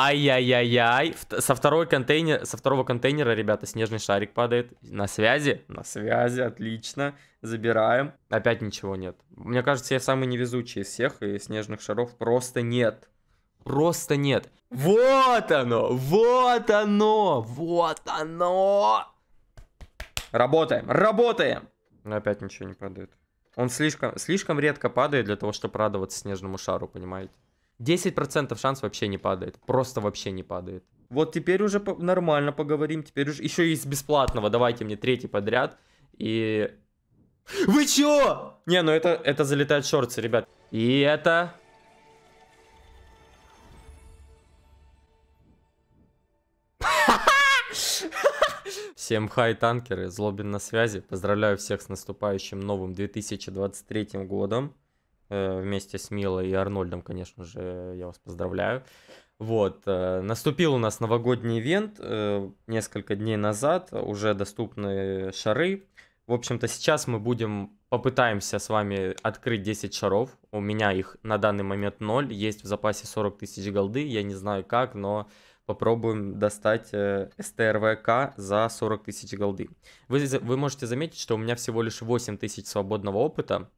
Ай-яй-яй-яй. Со, второй контейнер, со второго контейнера, ребята, снежный шарик падает. На связи? На связи, отлично. Забираем. Опять ничего нет. Мне кажется, я самый невезучий из всех, и снежных шаров просто нет. Просто нет. Вот оно! Вот оно! Вот оно! Работаем! Работаем! Ну, опять ничего не падает. Он слишком, слишком редко падает для того, чтобы радоваться снежному шару, понимаете? 10% шанс вообще не падает. Просто вообще не падает. Вот теперь уже по- нормально поговорим. Теперь уже еще и из бесплатного. Давайте мне третий подряд. И... Вы чё? Не, ну это, это залетает шорты, ребят. И это... Всем хай, танкеры, Злобин на связи. Поздравляю всех с наступающим новым 2023 годом. Э, вместе с Милой и Арнольдом, конечно же, я вас поздравляю. Вот, э, наступил у нас новогодний ивент э, несколько дней назад, уже доступны шары. В общем-то, сейчас мы будем, попытаемся с вами открыть 10 шаров. У меня их на данный момент 0, есть в запасе 40 тысяч голды, я не знаю как, но попробуем достать СТРВК за 40 тысяч голды. Вы, вы можете заметить, что у меня всего лишь 8 тысяч свободного опыта,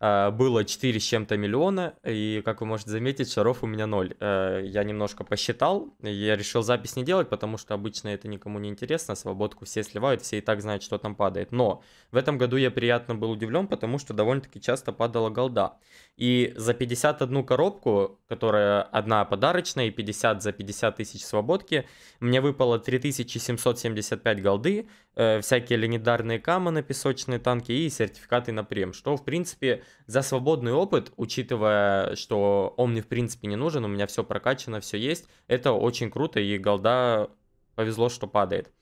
Э, было 4 с чем-то миллиона, и, как вы можете заметить, шаров у меня 0. Э, я немножко посчитал, я решил запись не делать, потому что обычно это никому не интересно, свободку все сливают, все и так знают, что там падает. Но в этом году я приятно был удивлен, потому что довольно-таки часто падала голда. И за 51 коробку, которая одна подарочная и 50 за 50 тысяч свободки, мне выпало 3775 голды, э, всякие легендарные камоны, песочные танки и сертификаты на прем, что, в принципе, за свободный опыт, учитывая, что он мне, в принципе, не нужен, у меня все прокачано, все есть, это очень круто, и голда повезло, что падает.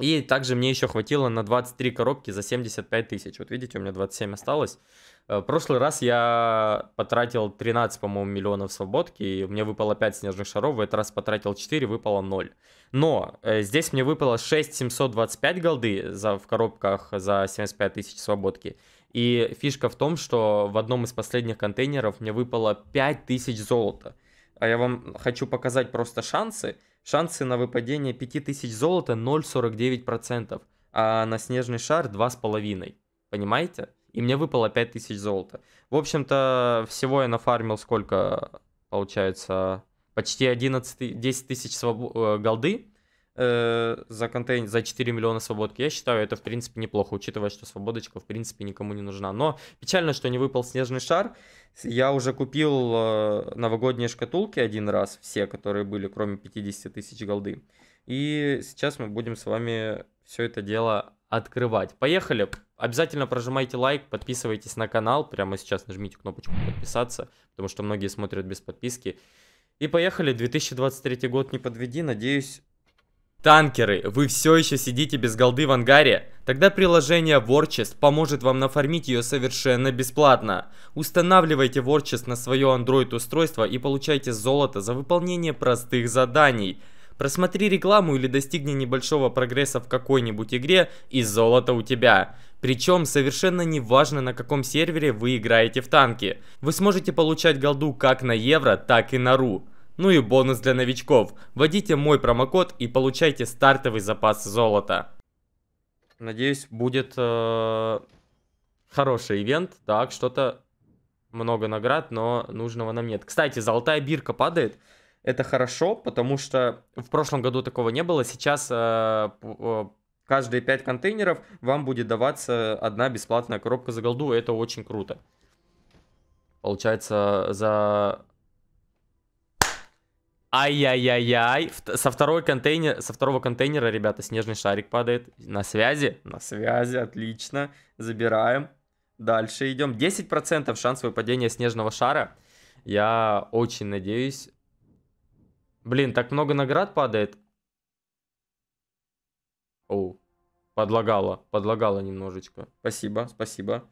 И также мне еще хватило на 23 коробки за 75 тысяч. Вот видите, у меня 27 осталось. Э, в прошлый раз я потратил 13, по-моему, миллионов свободки, и мне выпало 5 снежных шаров, в этот раз потратил 4, выпало 0. Но э, здесь мне выпало 6725 голды за, в коробках за 75 тысяч свободки. И фишка в том, что в одном из последних контейнеров мне выпало 5000 золота. А я вам хочу показать просто шансы. Шансы на выпадение 5000 золота 0,49%, а на снежный шар 2,5%. Понимаете? и мне выпало 5000 золота. В общем-то, всего я нафармил сколько, получается, почти 11, 10 тысяч своб... Э, голды э, за, контейн за 4 миллиона свободки. Я считаю, это, в принципе, неплохо, учитывая, что свободочка, в принципе, никому не нужна. Но печально, что не выпал снежный шар. Я уже купил э, новогодние шкатулки один раз, все, которые были, кроме 50 тысяч голды. И сейчас мы будем с вами все это дело открывать. Поехали! Обязательно прожимайте лайк, подписывайтесь на канал. Прямо сейчас нажмите кнопочку подписаться, потому что многие смотрят без подписки. И поехали, 2023 год не подведи, надеюсь... Танкеры, вы все еще сидите без голды в ангаре? Тогда приложение Warchest поможет вам нафармить ее совершенно бесплатно. Устанавливайте Warchest на свое Android устройство и получайте золото за выполнение простых заданий. Просмотри рекламу или достигни небольшого прогресса в какой-нибудь игре, и золото у тебя. Причем совершенно не важно на каком сервере вы играете в танки. Вы сможете получать голду как на евро, так и на ру. Ну и бонус для новичков. Вводите мой промокод и получайте стартовый запас золота. Надеюсь, будет э, хороший ивент. Так, что-то много наград, но нужного нам нет. Кстати, золотая бирка падает. Это хорошо, потому что в прошлом году такого не было. Сейчас э, э каждые 5 контейнеров вам будет даваться одна бесплатная коробка за голду. Это очень круто. Получается, за... Ай-яй-яй-яй. Со, второй контейнер... со второго контейнера, ребята, снежный шарик падает. На связи? На связи, отлично. Забираем. Дальше идем. 10% шанс выпадения снежного шара. Я очень надеюсь. Блин, так много наград падает. Оу. Подлагало, подлагало немножечко. Спасибо, спасибо.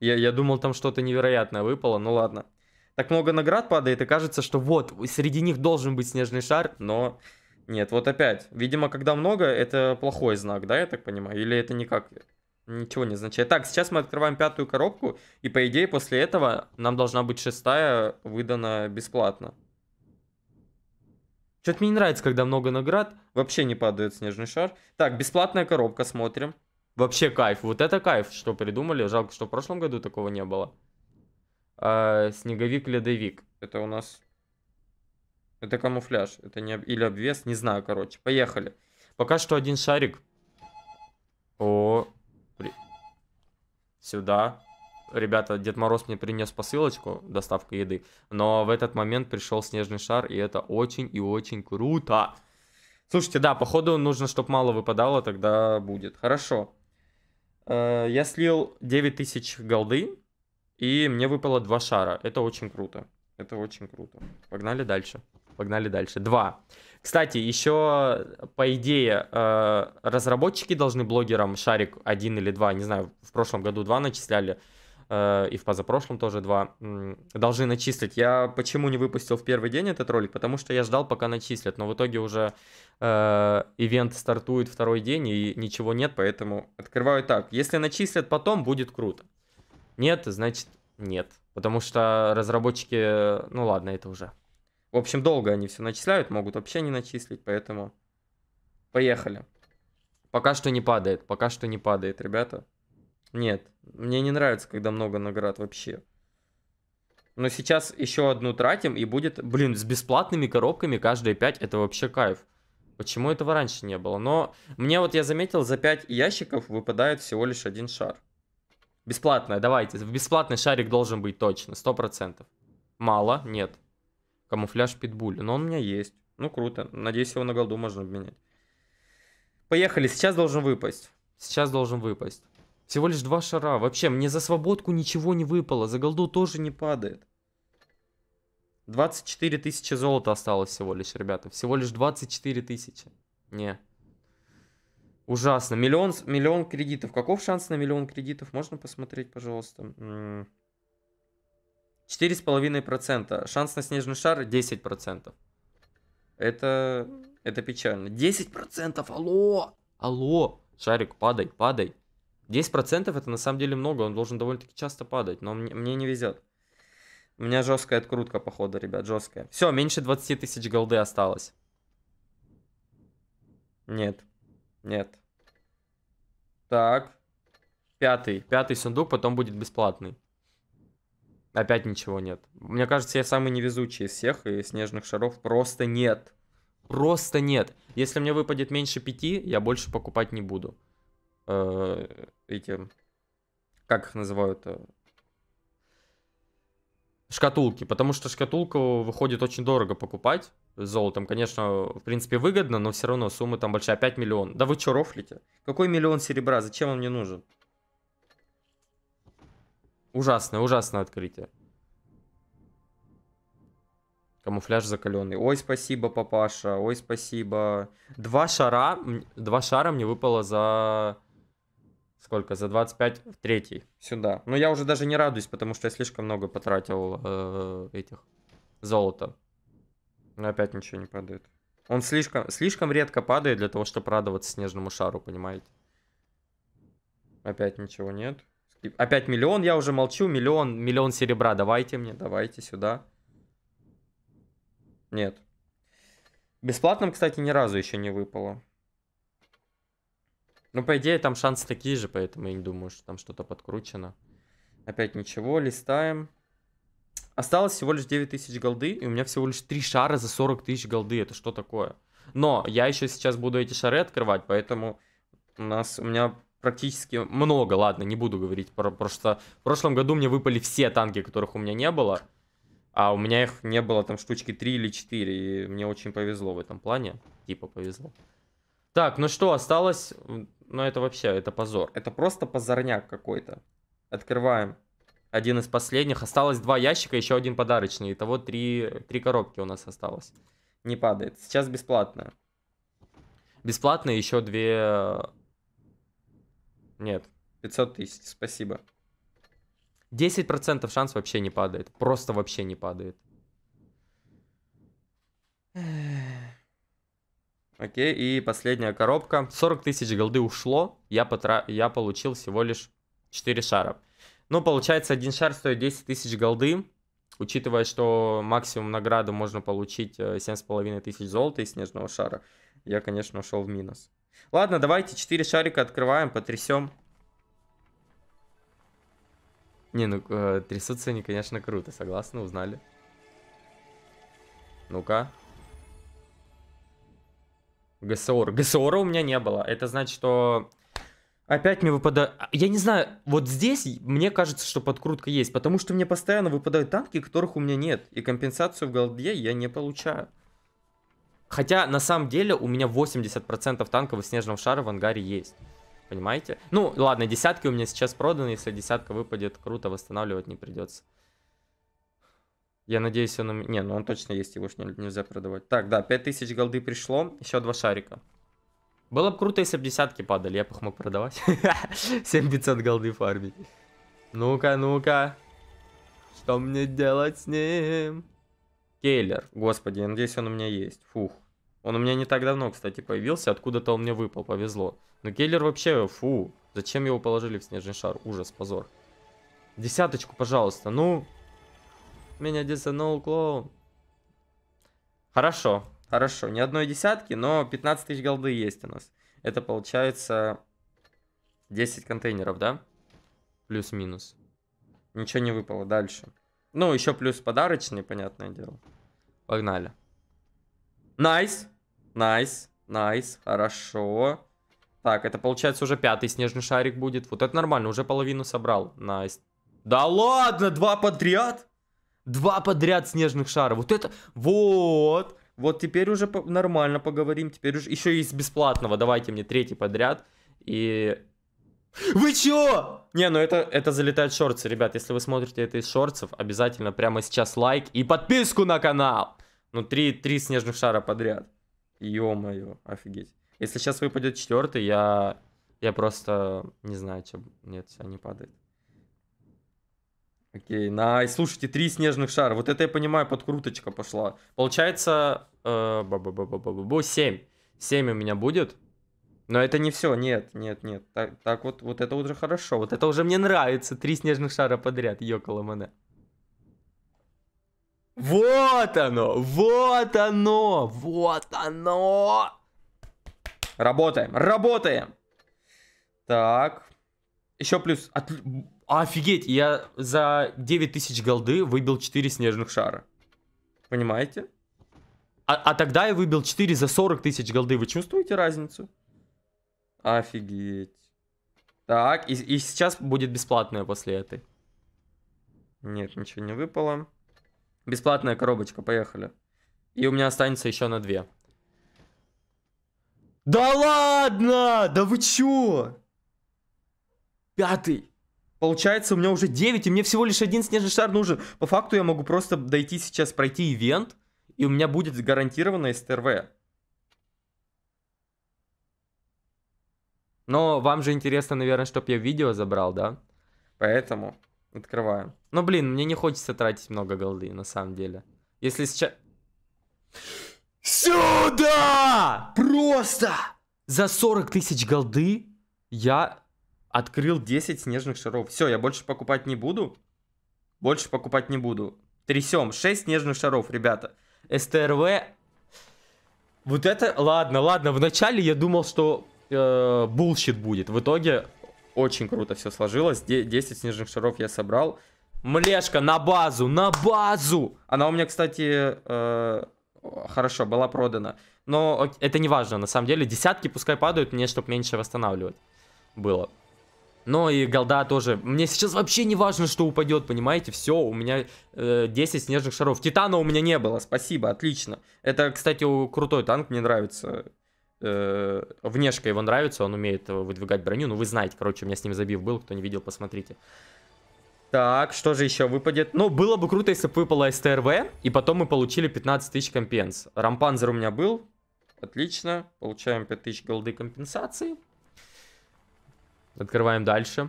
Я, я думал, там что-то невероятное выпало, ну ладно. Так много наград падает, и кажется, что вот, среди них должен быть снежный шар, но нет, вот опять. Видимо, когда много, это плохой знак, да, я так понимаю? Или это никак ничего не означает? Так, сейчас мы открываем пятую коробку, и по идее после этого нам должна быть шестая выдана бесплатно. Что-то мне не нравится, когда много наград. Вообще не падает снежный шар. Так, бесплатная коробка, смотрим. Вообще кайф. Вот это кайф, что придумали. Жалко, что в прошлом году такого не было. А, Снеговик-ледовик. Это у нас... Это камуфляж. Это не... Или обвес, не знаю, короче. Поехали. Пока что один шарик. О, при... Сюда ребята, Дед Мороз мне принес посылочку, доставка еды, но в этот момент пришел снежный шар, и это очень и очень круто. Слушайте, да, походу нужно, чтобы мало выпадало, тогда будет. Хорошо. Э, я слил 9000 голды, и мне выпало два шара. Это очень круто. Это очень круто. Погнали дальше. Погнали дальше. Два. Кстати, еще, по идее, э, разработчики должны блогерам шарик один или два, не знаю, в прошлом году два начисляли, Э, и в позапрошлом тоже два, должны начислить. Я почему не выпустил в первый день этот ролик? Потому что я ждал, пока начислят, но в итоге уже э, ивент стартует второй день и ничего нет, поэтому открываю так. Если начислят потом, будет круто. Нет, значит нет, потому что разработчики, ну ладно, это уже. В общем, долго они все начисляют, могут вообще не начислить, поэтому поехали. Пока что не падает, пока что не падает, ребята. Нет, мне не нравится, когда много наград вообще. Но сейчас еще одну тратим и будет... Блин, с бесплатными коробками каждые 5 это вообще кайф. Почему этого раньше не было? Но мне вот я заметил, за 5 ящиков выпадает всего лишь один шар. Бесплатная, давайте. в Бесплатный шарик должен быть точно, процентов. Мало, нет. Камуфляж питбуль, но он у меня есть. Ну круто, надеюсь его на голду можно обменять. Поехали, сейчас должен выпасть. Сейчас должен выпасть. Всего лишь два шара. Вообще, мне за свободку ничего не выпало. За голду тоже не падает. 24 тысячи золота осталось всего лишь, ребята. Всего лишь 24 тысячи. Не. Ужасно. Миллион, миллион кредитов. Каков шанс на миллион кредитов? Можно посмотреть, пожалуйста? 4,5%. Шанс на снежный шар 10%. Это, это печально. 10%! Алло! Алло! Шарик, падай, падай. 10% это на самом деле много, он должен довольно-таки часто падать, но мне, мне не везет. У меня жесткая открутка, походу, ребят, жесткая. Все, меньше 20 тысяч голды осталось. Нет, нет. Так, пятый, пятый сундук, потом будет бесплатный. Опять ничего нет. Мне кажется, я самый невезучий из всех, и снежных шаров просто нет. Просто нет. Если мне выпадет меньше пяти, я больше покупать не буду э, эти, как их называют, э, шкатулки, потому что шкатулку выходит очень дорого покупать золотом. Конечно, в принципе, выгодно, но все равно сумма там большая, 5 миллион. Да вы что, рофлите? Какой миллион серебра? Зачем он мне нужен? Ужасное, ужасное открытие. Камуфляж закаленный. Ой, спасибо, папаша. Ой, спасибо. Два шара, два шара мне выпало за сколько, за 25 в третий сюда. Но я уже даже не радуюсь, потому что я слишком много потратил э, этих золота. Но опять ничего не падает. Он слишком, слишком редко падает для того, чтобы радоваться снежному шару, понимаете? Опять ничего нет. Опять миллион, я уже молчу. Миллион, миллион серебра. Давайте мне, давайте сюда. Нет. Бесплатным, кстати, ни разу еще не выпало. Ну, по идее, там шансы такие же, поэтому я не думаю, что там что-то подкручено. Опять ничего, листаем. Осталось всего лишь 9000 голды, и у меня всего лишь 3 шара за 40 тысяч голды. Это что такое? Но я еще сейчас буду эти шары открывать, поэтому у нас у меня практически много, ладно, не буду говорить, про, просто в прошлом году мне выпали все танки, которых у меня не было, а у меня их не было там штучки 3 или 4, и мне очень повезло в этом плане, типа повезло. Так, ну что, осталось но это вообще, это позор. Это просто позорняк какой-то. Открываем. Один из последних. Осталось два ящика, еще один подарочный. Итого три, три коробки у нас осталось. Не падает. Сейчас бесплатно. Бесплатно еще две... Э, нет. 500 тысяч, спасибо. 10% шанс вообще не падает. Просто вообще не падает. Эх. Окей, и последняя коробка. 40 тысяч голды ушло, я, потра... я получил всего лишь 4 шара. Ну, получается, один шар стоит 10 тысяч голды. Учитывая, что максимум награду можно получить 7,5 э, тысяч золота из снежного шара, я, конечно, ушел в минус. Ладно, давайте 4 шарика открываем, потрясем. Не, ну, э, трясутся они, конечно, круто, согласны, узнали. Ну-ка. ГСОР. ГСОР у меня не было. Это значит, что опять мне выпадает... Я не знаю, вот здесь мне кажется, что подкрутка есть, потому что мне постоянно выпадают танки, которых у меня нет, и компенсацию в голде я не получаю. Хотя, на самом деле, у меня 80% танков и снежного шара в ангаре есть. Понимаете? Ну, ладно, десятки у меня сейчас проданы. Если десятка выпадет, круто, восстанавливать не придется. Я надеюсь, он... Не, ну он точно есть, его ж нельзя продавать. Так, да, 5000 голды пришло, еще два шарика. Было бы круто, если бы десятки падали, я бы их мог продавать. 7500 голды фармить. Ну-ка, ну-ка. Что мне делать с ним? Кейлер. Господи, я надеюсь, он у меня есть. Фух. Он у меня не так давно, кстати, появился. Откуда-то он мне выпал, повезло. Но Кейлер вообще, фу. Зачем его положили в снежный шар? Ужас, позор. Десяточку, пожалуйста. Ну, меня десанул клоун. Хорошо, хорошо. Ни одной десятки, но 15 тысяч голды есть у нас. Это получается 10 контейнеров, да? Плюс-минус. Ничего не выпало дальше. Ну, еще плюс подарочный, понятное дело. Погнали. Найс. Найс. Найс. Хорошо. Так, это получается уже пятый снежный шарик будет. Вот это нормально, уже половину собрал. Найс. Да ладно, два подряд? Два подряд снежных шара. Вот это... Вот. Вот теперь уже нормально поговорим. Теперь уже... Еще есть бесплатного. Давайте мне третий подряд. И... Вы чё? Не, ну это, это залетает шорцы, ребят. Если вы смотрите это из шорцев, обязательно прямо сейчас лайк и подписку на канал. Ну, три, три снежных шара подряд. Ё-моё, офигеть. Если сейчас выпадет четвертый, я... Я просто не знаю, что... Нет, все, не падает. Окей, най. Слушайте, три снежных шара. Вот это я понимаю, подкруточка пошла. Получается, э, семь, 7 у меня будет. Но это не все, нет, нет, нет. Так, так вот, вот это уже хорошо. Вот это уже мне нравится. Три снежных шара подряд, ёкало мне. Вот оно, вот оно, вот оно. Работаем, работаем. Так. Еще плюс. От... Офигеть, я за 9000 голды выбил 4 снежных шара. Понимаете? А, а тогда я выбил 4 за 40 тысяч голды. Вы чувствуете разницу? Офигеть. Так, и, и сейчас будет бесплатная после этой. Нет, ничего не выпало. Бесплатная коробочка, поехали. И у меня останется еще на 2. Да ладно! Да вы чё? Пятый. Получается, у меня уже 9, и мне всего лишь один снежный шар нужен. По факту я могу просто дойти сейчас, пройти ивент, и у меня будет гарантированно СТРВ. Но вам же интересно, наверное, чтоб я видео забрал, да? Поэтому открываем. Но, ну, блин, мне не хочется тратить много голды, на самом деле. Если сейчас... Сюда! Просто! За 40 тысяч голды я Открыл 10 снежных шаров. Все, я больше покупать не буду. Больше покупать не буду. Трясем. 6 снежных шаров, ребята. СТРВ. Вот это... Ладно, ладно. Вначале я думал, что э, булщит будет. В итоге очень круто все сложилось. 10 снежных шаров я собрал. Млешка на базу, на базу! Она у меня, кстати, э, хорошо, была продана. Но это не важно, на самом деле. Десятки пускай падают мне, чтобы меньше восстанавливать было. Но и голда тоже. Мне сейчас вообще не важно, что упадет, понимаете? Все, у меня э, 10 снежных шаров. Титана у меня не было, спасибо, отлично. Это, кстати, крутой танк, мне нравится. Э, внешка его нравится, он умеет выдвигать броню. Ну, вы знаете, короче, у меня с ним забив был, кто не видел, посмотрите. Так, что же еще выпадет? Ну, было бы круто, если бы выпало СТРВ, и потом мы получили 15 тысяч компенс. Рампанзер у меня был, отлично, получаем 5 тысяч голды компенсации. Открываем дальше.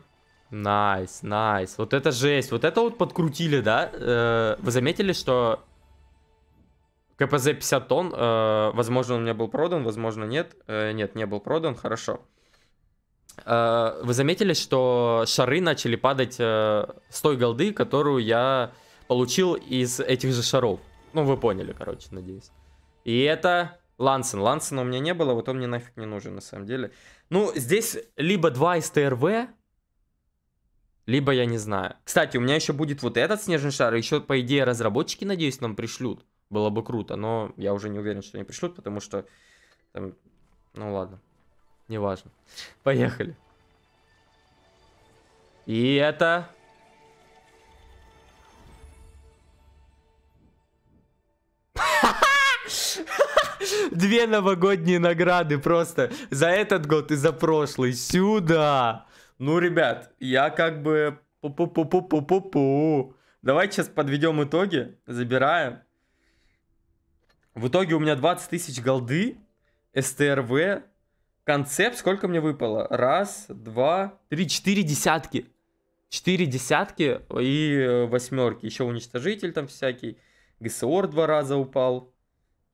Найс, найс. Вот это жесть. Вот это вот подкрутили, да? Э, вы заметили, что КПЗ 50 тонн, э, возможно, он у меня был продан, возможно, нет. Э, нет, не был продан, хорошо. вы заметили, что шары начали падать э, с той голды, которую я получил из этих же шаров. Ну, вы поняли, короче, надеюсь. И это Лансен. Лансена у меня не было, вот он мне нафиг не нужен на самом деле. Ну, здесь либо два из ТРВ, либо я не знаю. Кстати, у меня еще будет вот этот снежный шар, еще, по идее, разработчики, надеюсь, нам пришлют. Было бы круто, но я уже не уверен, что они пришлют, потому что... Там... Ну ладно, неважно. Поехали. И это Две новогодние награды просто за этот год и за прошлый. Сюда. Ну, ребят, я как бы... Пу-пу-пу-пу-пу-пу. Давайте сейчас подведем итоги. Забираем. В итоге у меня 20 тысяч голды, СТРВ, концепт. Сколько мне выпало? Раз, два, три, четыре десятки. Четыре десятки и э, восьмерки. Еще уничтожитель там всякий. ГСОР два раза упал.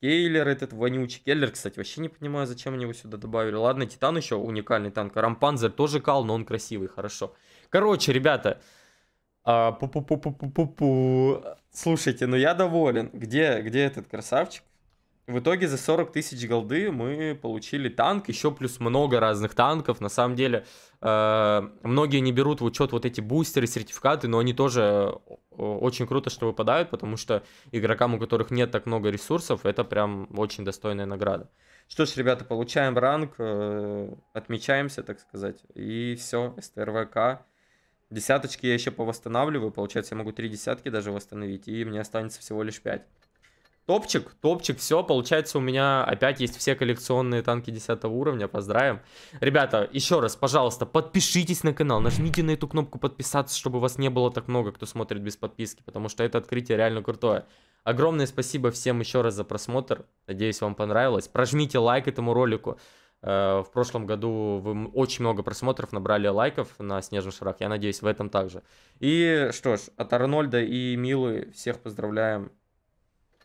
Кейлер этот вонючий. Келлер, кстати, вообще не понимаю, зачем они его сюда добавили. Ладно, Титан еще уникальный танк. Рампанзер тоже кал, но он красивый, хорошо. Короче, ребята. А, пу -пу -пу -пу -пу -пу -пу. Слушайте, ну я доволен. Где, где этот красавчик? В итоге за 40 тысяч голды мы получили танк, еще плюс много разных танков. На самом деле, э, многие не берут в учет вот эти бустеры, сертификаты, но они тоже очень круто, что выпадают, потому что игрокам, у которых нет так много ресурсов, это прям очень достойная награда. Что ж, ребята, получаем ранг, э, отмечаемся, так сказать, и все, СТРВК. Десяточки я еще повосстанавливаю, получается, я могу три десятки даже восстановить, и мне останется всего лишь пять. Топчик, топчик, все, получается у меня опять есть все коллекционные танки 10 уровня, поздравим. Ребята, еще раз, пожалуйста, подпишитесь на канал, нажмите на эту кнопку подписаться, чтобы вас не было так много, кто смотрит без подписки, потому что это открытие реально крутое. Огромное спасибо всем еще раз за просмотр, надеюсь вам понравилось. Прожмите лайк этому ролику. Э, в прошлом году вы очень много просмотров набрали лайков на «Снежных шарах». Я надеюсь, в этом также. И что ж, от Арнольда и Милы всех поздравляем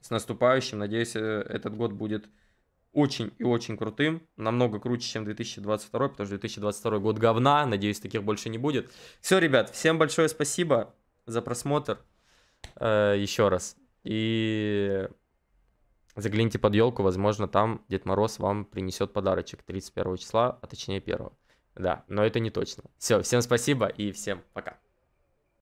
с наступающим, надеюсь, э, этот год будет очень и очень крутым, намного круче, чем 2022, потому что 2022 год говна, надеюсь, таких больше не будет. Все, ребят, всем большое спасибо за просмотр э, еще раз. И загляните под елку, возможно, там Дед Мороз вам принесет подарочек 31 числа, а точнее 1. Да, но это не точно. Все, всем спасибо и всем пока.